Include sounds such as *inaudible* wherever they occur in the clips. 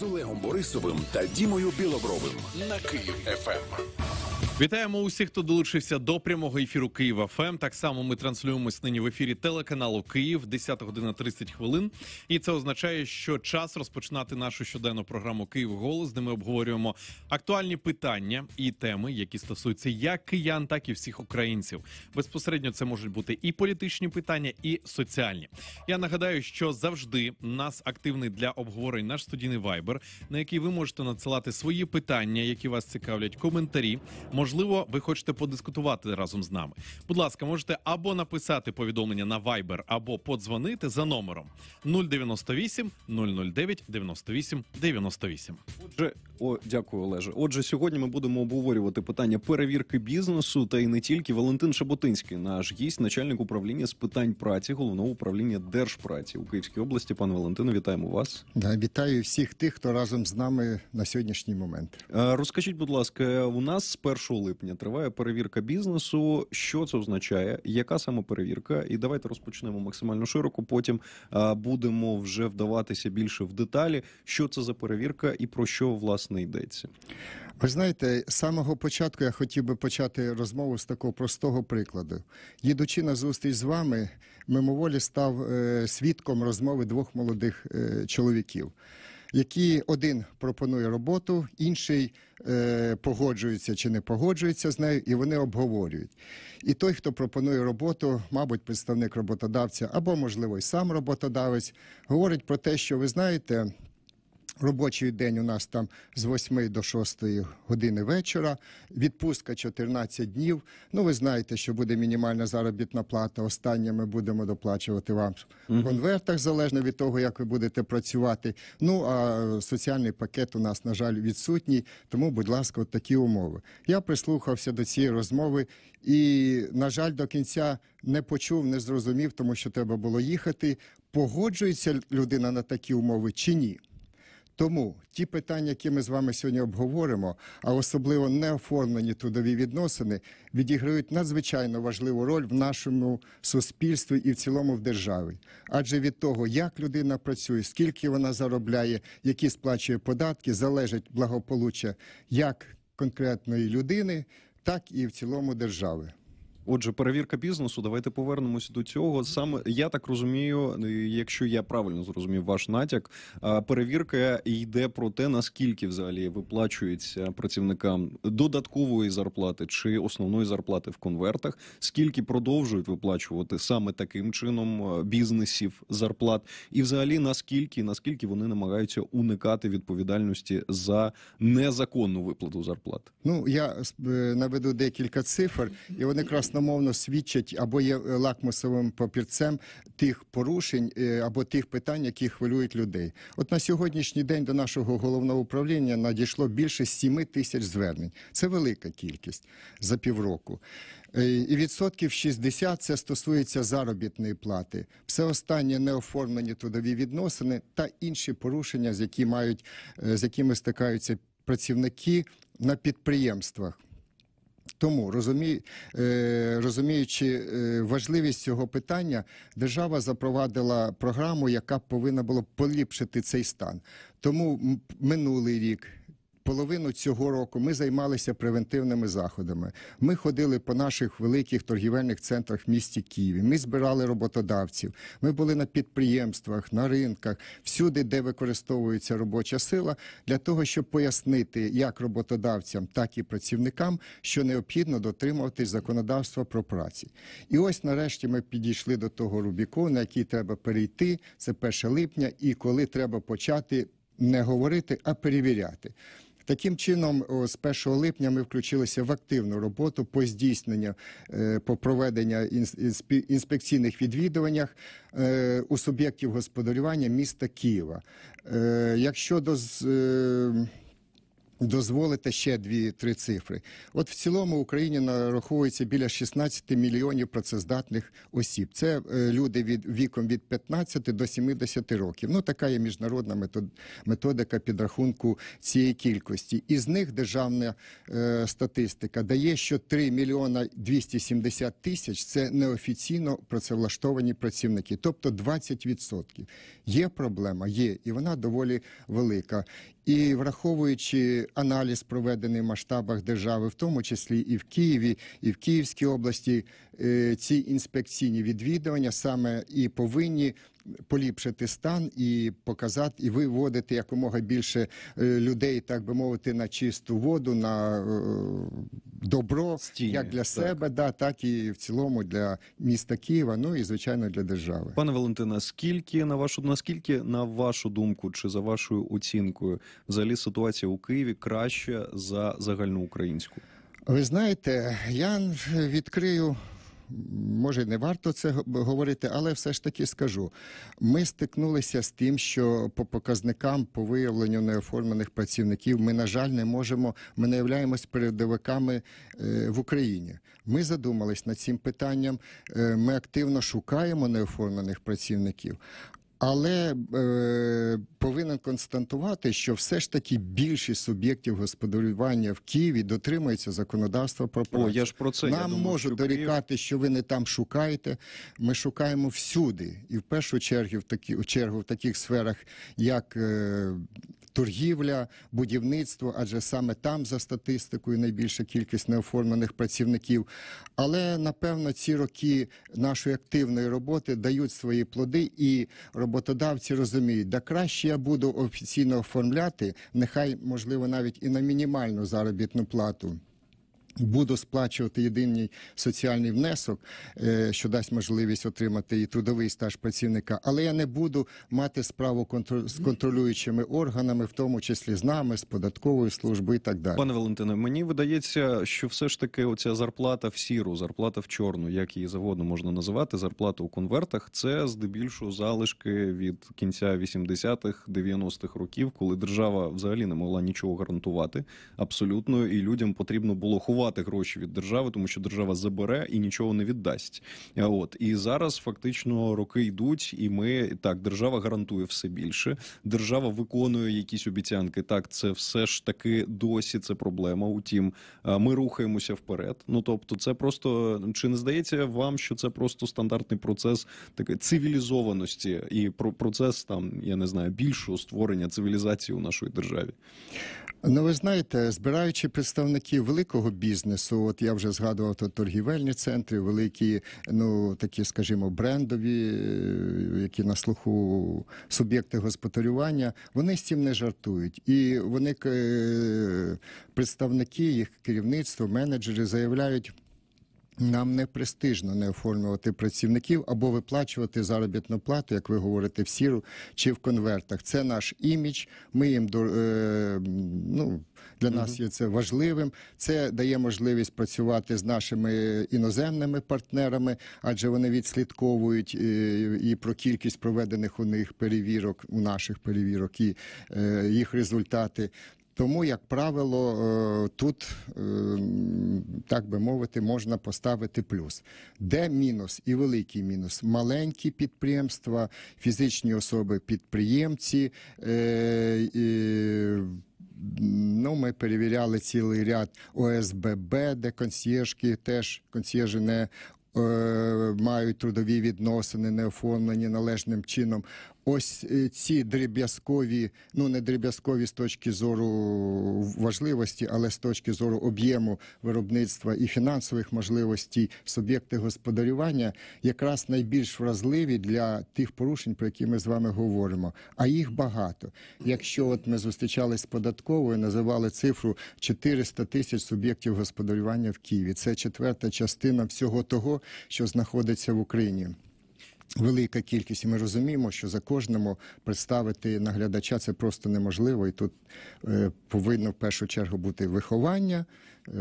з Олегом Борисовим та Дімою Білобровим на Київ ФМ. Вітаємо усіх, хто долучився до прямого ефіру Києва ФМ. Так само ми транслюємось нині в ефірі телеканалу Київ 10 година 30 хвилин. І це означає, що час розпочинати нашу щоденну програму Київ Голос, де ми обговорюємо актуальні питання і теми, які стосуються як киян, так і всіх українців. Безпосередньо це можуть бути і політичні питання, і соціальні. Я нагадаю, що завжди нас активний для обговорень наш студійний вайбер, на який ви можете надсилати свої питання, які вас цікавлять, коментарі. Може Можливо, ви хочете подискутувати разом з нами. Будь ласка, можете або написати повідомлення на Viber, або подзвонити за номером 098 009 98 98. Отже, о, дякую, Олеже. Отже, сьогодні ми будемо обговорювати питання перевірки бізнесу, та й не тільки Валентин Шаботинський, наш гість, начальник управління з питань праці, головного управління держпраці у Київській області. Пане Валентину, вітаємо вас. Да, вітаю всіх тих, хто разом з нами на сьогоднішній момент. Е, розкажіть, будь ласка, у нас спершу липня триває перевірка бізнесу. Що це означає? Яка саме перевірка? І давайте розпочнемо максимально широко. Потім е, будемо вже вдаватися більше в деталі, що це за перевірка і про що власне йдеться. Ви знаєте, з самого початку я хотів би почати розмову з такого простого прикладу. Їдучи на зустріч з вами, мимоволі став е, свідком розмови двох молодих е, чоловіків які один пропонує роботу, інший е, погоджується чи не погоджується з нею, і вони обговорюють. І той, хто пропонує роботу, мабуть, представник роботодавця або, можливо, й сам роботодавець, говорить про те, що ви знаєте. Робочий день у нас там з 8 до 6 години вечора, відпустка 14 днів. Ну, ви знаєте, що буде мінімальна заробітна плата. Останнє ми будемо доплачувати вам в конвертах, залежно від того, як ви будете працювати. Ну а соціальний пакет у нас, на жаль, відсутній. Тому, будь ласка, от такі умови. Я прислухався до цієї розмови і, на жаль, до кінця не почув, не зрозумів, тому що треба було їхати. Погоджується людина на такі умови чи ні? Тому ті питання, які ми з вами сьогодні обговоримо, а особливо неоформлені трудові відносини, відіграють надзвичайно важливу роль в нашому суспільстві і в цілому в державі. Адже від того, як людина працює, скільки вона заробляє, які сплачує податки, залежить благополуччя як конкретної людини, так і в цілому держави. Отже, перевірка бізнесу. Давайте повернемося до цього. Саме я так розумію, якщо я правильно зрозумів ваш натяк, перевірка йде про те, наскільки взагалі виплачується працівникам додаткової зарплати чи основної зарплати в конвертах, скільки продовжують виплачувати саме таким чином бізнесів зарплат, і взагалі наскільки наскільки вони намагаються уникати відповідальності за незаконну виплату зарплат. Ну я е, наведу декілька цифр, і вони красно красномовно свідчать або є е, лакмусовим папірцем тих порушень е, або тих питань, які хвилюють людей. От на сьогоднішній день до нашого головного управління надійшло більше 7 тисяч звернень. Це велика кількість за півроку. Е, і відсотків 60 це стосується заробітної плати. Все останнє неоформлені трудові відносини та інші порушення, з які мають з якими стикаються працівники на підприємствах. Тому розумі, е, розуміючи е, важливість цього питання, держава запровадила програму, яка повинна була поліпшити цей стан. Тому минулий рік половину цього року ми займалися превентивними заходами. Ми ходили по наших великих торгівельних центрах в місті Києві. Ми збирали роботодавців. Ми були на підприємствах, на ринках, всюди, де використовується робоча сила, для того, щоб пояснити як роботодавцям, так і працівникам, що необхідно дотримуватись законодавства про праці. І ось нарешті ми підійшли до того Рубіку, на який треба перейти. Це 1 липня, і коли треба почати не говорити, а перевіряти. Таким чином, з 1 липня ми включилися в активну роботу по здійсненню е, по проведення інспекційних відвідуваннях е, у суб'єктів господарювання міста Києва. Е, якщо до дозволите ще дві-три цифри. От в цілому в Україні нараховується біля 16 мільйонів працездатних осіб. Це е, люди від віком від 15 до 70 років. Ну така є міжнародна методика підрахунку цієї кількості. Із них державна е, статистика дає, що 3 мільйона 270 тисяч це неофіційно працевлаштовані працівники, тобто 20%. Є проблема, є, і вона доволі велика. І враховуючи аналіз проведений в масштабах держави, в тому числі і в Києві, і в Київській області, Е, ці інспекційні відвідування саме і повинні. Поліпшити стан і показати, і виводити якомога більше е, людей, так би мовити, на чисту воду, на е, добро Стіни, як для так. себе, да так і в цілому для міста Києва. Ну і звичайно для держави, пане Валентина. Скільки на вашу наскільки на вашу думку чи за вашою оцінкою взагалі ситуація у Києві краща за загальноукраїнську? Ви знаєте, я відкрию може не варто це говорити, але все ж таки скажу. Ми стикнулися з тим, що по показникам по виявленню неоформлених працівників ми, на жаль, не можемо. Ми не являємось передовиками е, в Україні. Ми задумались над цим питанням. Е, ми активно шукаємо неоформлених працівників. Але е, повинен констатувати, що все ж таки більшість суб'єктів господарювання в Києві дотримується законодавства про О, я ж про це нам я думав, можуть що дорікати, Київ... що ви не там шукаєте. Ми шукаємо всюди, і в першу чергу в такі у чергу в таких сферах, як е, торгівля, будівництво, адже саме там за статистикою найбільша кількість неоформлених працівників. Але напевно ці роки нашої активної роботи дають свої плоди, і роботодавці розуміють, да краще я буду офіційно оформляти, нехай можливо навіть і на мінімальну заробітну плату. Буду сплачувати єдиний соціальний внесок, е, що дасть можливість отримати і трудовий стаж працівника, але я не буду мати справу з контролюючими органами, в тому числі з нами, з податковою службою і так далі. Пане Валентине, мені видається, що все ж таки оця зарплата в сіру, зарплата в чорну, як її завгодно можна називати, зарплата у конвертах. Це здебільшого залишки від кінця 80-х, 90-х років, коли держава взагалі не могла нічого гарантувати абсолютно, і людям потрібно було ховати віддавати гроші від держави, тому що держава забере і нічого не віддасть. От і зараз фактично роки йдуть, і ми так держава гарантує все більше. Держава виконує якісь обіцянки. Так, це все ж таки досі це проблема. Утім, ми рухаємося вперед. Ну тобто, це просто чи не здається вам, що це просто стандартний процес такої цивілізованості і про процес там, я не знаю, більшого створення цивілізації у нашій державі? Ну ви знаєте, збираючи представників великого бізнесу, бізнесу. От я вже згадував то торгівельні центри, великі, ну такі, скажімо, брендові, е, які на слуху суб'єкти господарювання. Вони з цим не жартують, і вони е, представники їх керівництво, менеджери заявляють. Нам не престижно не оформлювати працівників або виплачувати заробітну плату, як ви говорите, в сіру чи в конвертах. Це наш імідж. Ми їм до е, ну для нас є це важливим. Це дає можливість працювати з нашими іноземними партнерами, адже вони відслідковують е, і про кількість проведених у них перевірок, у наших перевірок і е, їх результати. Тому, як правило, е, тут так би мовити, можна поставити плюс. Де мінус і великий мінус маленькі підприємства, фізичні особи, підприємці. Ну, Ми перевіряли цілий ряд ОСББ, де консьєжки теж консьєжі не е, Мають трудові відносини, не оформлені належним чином ось е, ці дріб'язкові, ну не дріб'язкові з точки зору важливості, але з точки зору об'єму виробництва і фінансових можливостей суб'єкти господарювання якраз найбільш вразливі для тих порушень, про які ми з вами говоримо. А їх багато. Якщо от ми зустрічались з податковою, називали цифру 400 тисяч суб'єктів господарювання в Києві. Це четверта частина всього того, що знаходиться в Україні велика кількість, і ми розуміємо, що за кожному представити наглядача це просто неможливо, і тут е, повинно в першу чергу бути виховання, е,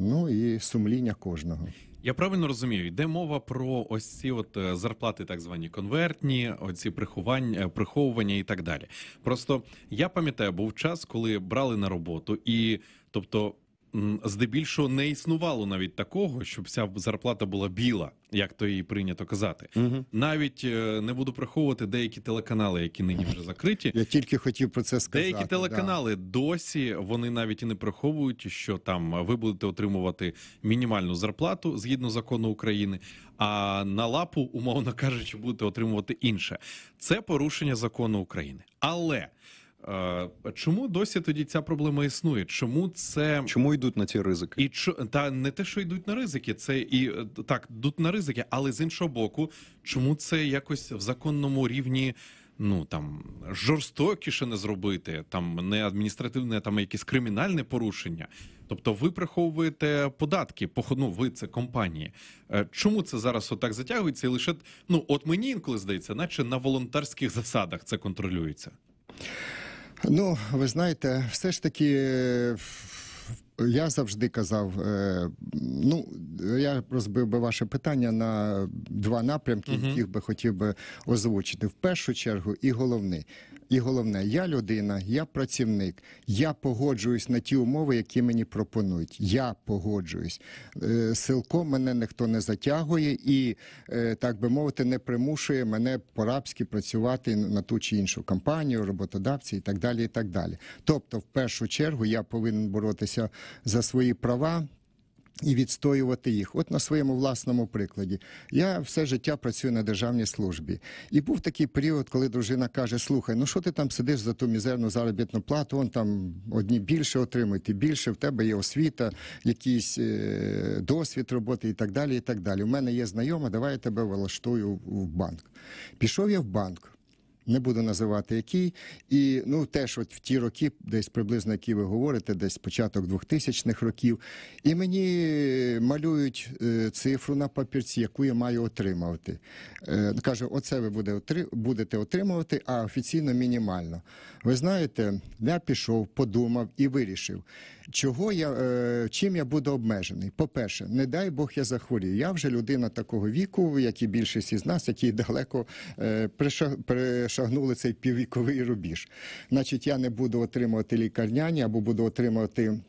ну і сумління кожного. Я правильно розумію, йде мова про ось ці от е, зарплати, так звані конвертні, оці приховання, е, приховування і так далі. Просто я пам'ятаю, був час, коли брали на роботу, і тобто здебільшого не існувало навіть такого, щоб вся зарплата була біла, як то її прийнято казати. Угу. Навіть е, не буду приховувати деякі телеканали, які нині вже закриті. Я тільки хотів про це сказати. Деякі телеканали да. досі вони навіть і не приховують, що там е, ви будете отримувати мінімальну зарплату згідно закону України, а на лапу, умовно кажучи, будете отримувати інше. Це порушення закону України, але. Е, чому досі тоді ця проблема існує? Чому це чому йдуть на ці ризики? І ч та не те, що йдуть на ризики, це і е, так йдуть на ризики, але з іншого боку, чому це якось в законному рівні? Ну там жорстокіше не зробити, там не адміністративне, там якесь кримінальне порушення. Тобто, ви приховуєте податки, походну ви це компанії. Е, чому це зараз отак затягується? І лише ну от мені інколи здається, наче на волонтерських засадах це контролюється. Ну, ви знаєте, все ж таки. Е, я завжди казав, е, ну я розбив би ваше питання на два напрямки, яких би хотів би озвучити. В першу чергу, і головний і головне, я людина, я працівник, я погоджуюсь на ті умови, які мені пропонують. Я погоджуюсь. Е, силком мене ніхто не затягує і, е, так би мовити, не примушує мене по-рабськи працювати на ту чи іншу компанію, роботодавці і так далі. І так далі. Тобто, в першу чергу, я повинен боротися за свої права. І відстоювати їх, от на своєму власному прикладі. Я все життя працюю на державній службі, і був такий період, коли дружина каже: Слухай, ну що ти там сидиш за ту мізерну заробітну плату? он там одні більше отримують, і більше в тебе є освіта, якийсь е, досвід роботи і так далі. І так далі. У мене є знайома, давай я тебе влаштую в банк. Пішов я в банк не буду називати який. І ну теж, от в ті роки, десь приблизно які ви говорите, десь початок 2000-х років. І мені малюють е, цифру на папірці, яку я маю отримувати. Е, Каже, оце ви будете отримувати, а офіційно мінімально. Ви знаєте, я пішов, подумав і вирішив, чого я е, чим я буду обмежений. По-перше, не дай Бог, я захворію. Я вже людина такого віку, як і більшість із нас, який далеко пришов перешагнули цей піввіковий рубіж. Значить, я не буду отримувати лікарняні або буду отримувати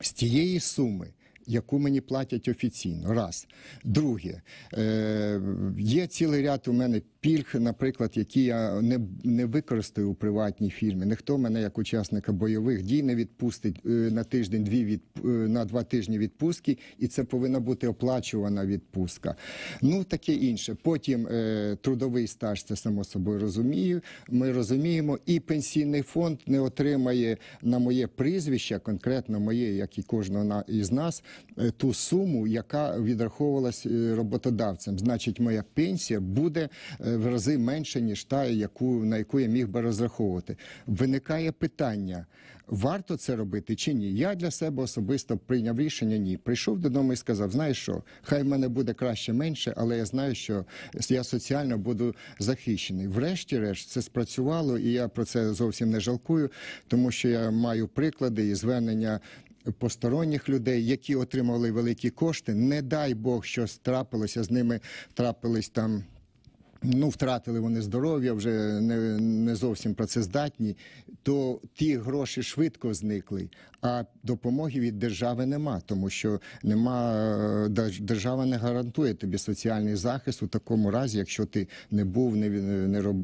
з тієї суми. Яку мені платять офіційно, раз друге е, є цілий ряд у мене пільг, наприклад, які я не не використаю у приватній фірмі. Ніхто мене як учасника бойових дій не відпустить е, на тиждень дві від е, на два тижні відпустки, і це повинна бути оплачувана відпустка. Ну таке інше. Потім е, трудовий стаж це само собою розумію. Ми розуміємо, і пенсійний фонд не отримає на моє прізвище, конкретно моє, як і кожного із нас, е, ту суму, яка відраховувалась роботодавцем. Значить, моя пенсія буде. Е, в рази менше ніж та, яку на яку я міг би розраховувати. Виникає питання: варто це робити чи ні? Я для себе особисто прийняв рішення ні. Прийшов додому і сказав: знаєш що, хай в мене буде краще менше, але я знаю, що я соціально буду захищений. Врешті-решт, це спрацювало, і я про це зовсім не жалкую, тому що я маю приклади і звернення. Посторонніх людей, які отримали великі кошти, не дай Бог, що трапилося з ними, трапились там. Ну, втратили вони здоров'я, вже не не зовсім працездатні. То ті гроші швидко зникли, а допомоги від держави нема, тому що нема е, держава не гарантує тобі соціальний захист у такому разі, якщо ти не був, не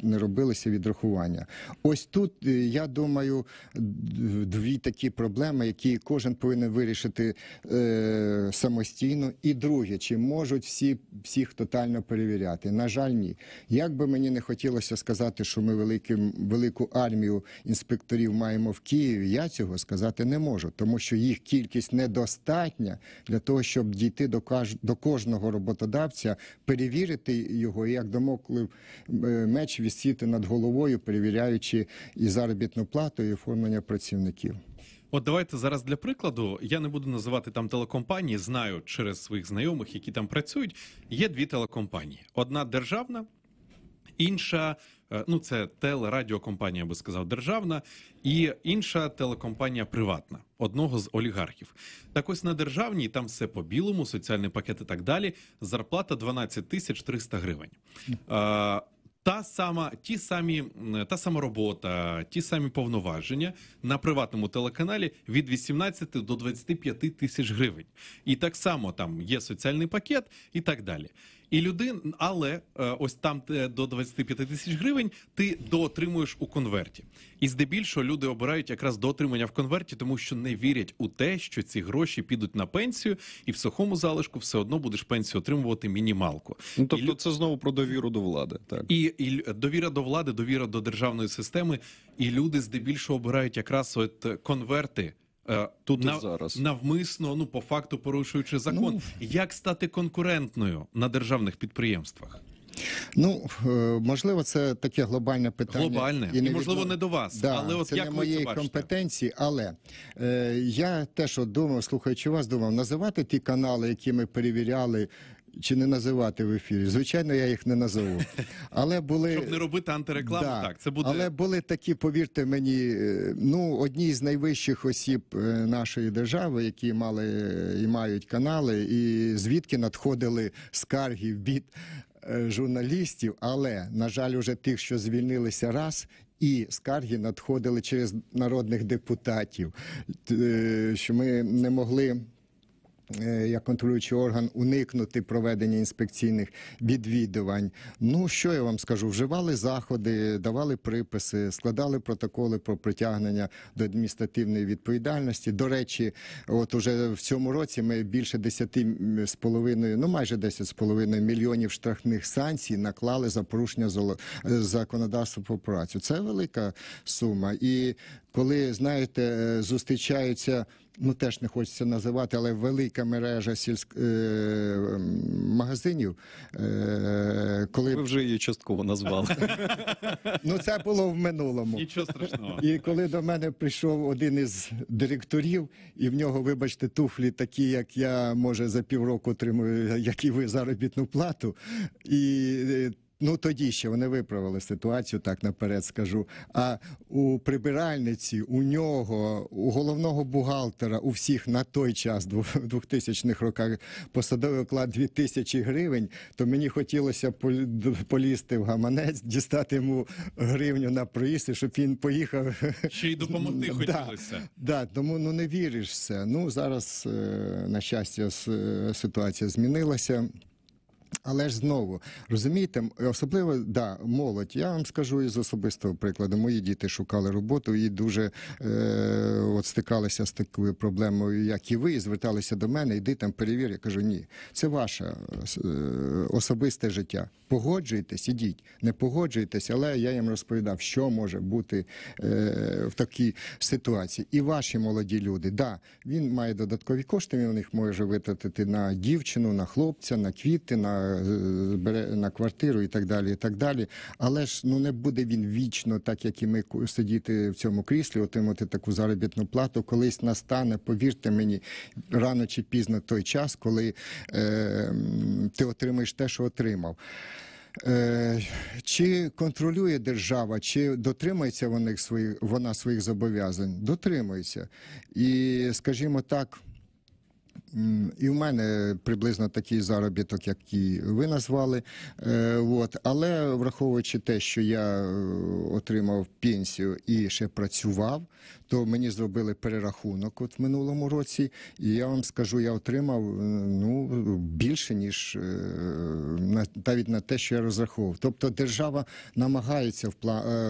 не робилося відрахування. Ось тут е, я думаю, дві такі проблеми, які кожен повинен вирішити е, самостійно. І друге, чи можуть всі всіх тотально перевіряти? На жаль, ні. Як би мені не хотілося сказати, що ми великим, велику армію інспекторів маємо в Києві, я цього сказати не можу, тому що їх кількість недостатня для того, щоб дійти до до кожного роботодавця, перевірити його як домоклив е, меч вісіти над головою, перевіряючи і заробітну плату, і оформлення працівників. От давайте зараз для прикладу. Я не буду називати там телекомпанії. Знаю через своїх знайомих, які там працюють. Є дві телекомпанії: одна державна інша, е, ну це телерадіокомпанія, я би сказав, державна, і інша телекомпанія приватна, одного з олігархів. Так ось на державній там все по білому, соціальний пакет і так далі. Зарплата 12 тисяч 300 гривень. Е, та сама, ті самі, та сама робота, ті самі повноваження на приватному телеканалі від 18 до 25 тисяч гривень, і так само там є соціальний пакет і так далі. І людин, але е, ось там до 25 тисяч гривень ти доотримуєш у конверті. І здебільшого люди обирають якраз доотримання в конверті, тому що не вірять у те, що ці гроші підуть на пенсію, і в сухому залишку все одно будеш пенсію отримувати мінімалку. Ну тобто, і, це знову про довіру до влади, так і, і довіра до влади, довіра до державної системи, і люди здебільшого обирають якраз от конверти. Е, тут Нав... зараз навмисно, ну по факту порушуючи закон, ну... як стати конкурентною на державних підприємствах? Ну е, можливо, це таке глобальне питання. Глобальне і не можливо від... не до вас, да, але от це як не моєї компетенції. Але е, я теж от думав, слухаючи вас, думав називати ті канали, які ми перевіряли чи не називати в ефірі. Звичайно, я їх не назову. *laughs* Але були щоб не робити антирекламу, да. так це буде. Але були такі, повірте мені, е, ну одні з найвищих осіб е, нашої держави, які мали е, і мають канали, і звідки надходили скарги від журналістів. Але на жаль, уже тих, що звільнилися раз. І скарги надходили через народних депутатів, що ми не могли Е, як контролюючий орган уникнути проведення інспекційних відвідувань. Ну що я вам скажу? Вживали заходи, давали приписи, складали протоколи про притягнення до адміністративної відповідальності. До речі, от уже в цьому році ми більше 10,5, з половиною, ну майже 10 з половиною мільйонів штрафних санкцій наклали за порушення е, законодавства про працю. Це велика сума і коли знаєте, е, зустрічаються. Ну, теж не хочеться називати, але велика мережа сільськ е, магазинів. Е, коли... Ви вже її частково назвали. *laughs* ну, це було в минулому. Нічого страшного. І коли до мене прийшов один із директорів, і в нього, вибачте, туфлі, такі, як я, може, за півроку отримую, як і ви заробітну плату. І Ну тоді ще вони виправили ситуацію, так наперед скажу. А у прибиральниці, у нього, у головного бухгалтера, у всіх на той час, 2000-х роках, посадовий оклад 2000 гривень, то мені хотілося полізти в гаманець, дістати йому гривню на проїзд, щоб він поїхав. Ще й допомогти хотілося. Да, Тому ну не віришся. Ну зараз, е, на щастя, ситуація змінилася. Але ж знову розумієте, особливо да молодь. Я вам скажу із особистого прикладу. Мої діти шукали роботу і дуже е, от стикалися з такою проблемою, як і ви, і зверталися до мене. Йди там перевір. Я кажу, ні, це ваше е, е особисте життя. Погоджуйтесь, ідіть, не погоджуйтесь, але я їм розповідав, що може бути е, в такій ситуації. І ваші молоді люди, да, він має додаткові кошти. Він у них може витратити на дівчину, на хлопця, на квіти. на Е, бере на квартиру і так далі. і так далі. Але ж ну не буде він вічно, так як і ми сидіти в цьому кріслі, отримати таку заробітну плату. Колись настане, повірте мені, рано чи пізно той час, коли е, ти отримаєш те, що отримав. Е, чи контролює держава, чи дотримується вони своїх вона своїх зобов'язань? Дотримується. І, скажімо так, і в мене приблизно такий заробіток, як який ви назвали. Е, от. Але враховуючи те, що я е, отримав пенсію і ще працював, то мені зробили перерахунок от в минулому році, і я вам скажу, я отримав е, ну більше ніж навіть на те, що я розраховував. Тобто держава намагається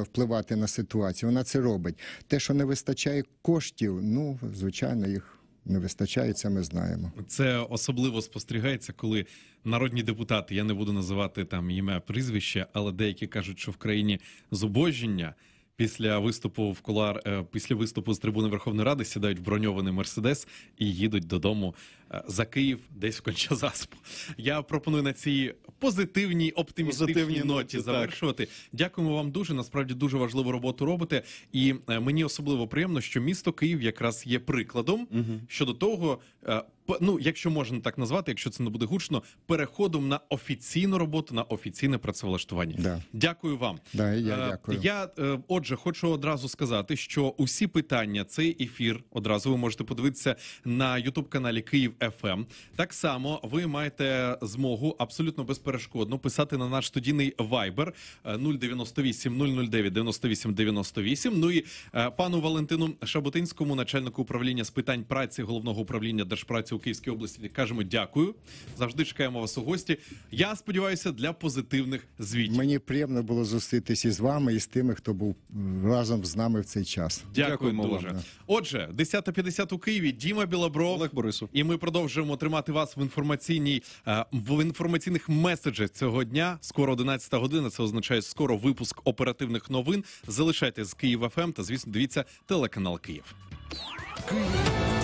впливати на ситуацію. Вона це робить. Те, що не вистачає коштів, ну звичайно, їх не вистачає, це ми знаємо. Це особливо спостерігається, коли народні депутати. Я не буду називати там ім'я прізвище, але деякі кажуть, що в країні зубожіння. Після виступу в кулар, е, після виступу з трибуни Верховної Ради сідають в броньований мерседес і їдуть додому е, за Київ, десь в Кончазаспу. Я пропоную на цій позитивній оптимістичній ноті завершувати. Дякуємо вам дуже. Насправді дуже важливу роботу робите. І е, мені особливо приємно, що місто Київ якраз є прикладом щодо того. Е, ну, якщо можна так назвати, якщо це не буде гучно, переходом на офіційну роботу, на офіційне працевлаштування. Да. Дякую вам. Да, я е, дякую. Я е, отже, хочу одразу сказати, що усі питання цей ефір одразу ви можете подивитися на youtube каналі Київ ФМ. Ем. Так само ви маєте змогу абсолютно безперешкодно писати на наш студійний Viber 098 009 98 98. Ну і е, пану Валентину Шаботинському, начальнику управління з питань праці головного управління держпраці. Київській області. Кажемо дякую. Завжди чекаємо вас у гості. Я сподіваюся, для позитивних звітів. Мені приємно було зустрітися із вами і з тими, хто був разом з нами в цей час. Дякуємо дуже. Вам, да. Отже, 10.50 у Києві. Діма Білобров Олег Борисов. і ми продовжуємо тримати вас в інформаційній е, в інформаційних меседжах цього дня. Скоро 11 година. Це означає скоро випуск оперативних новин. Залишайтеся з Києва ФМ ем та звісно, дивіться телеканал Київ. Київ.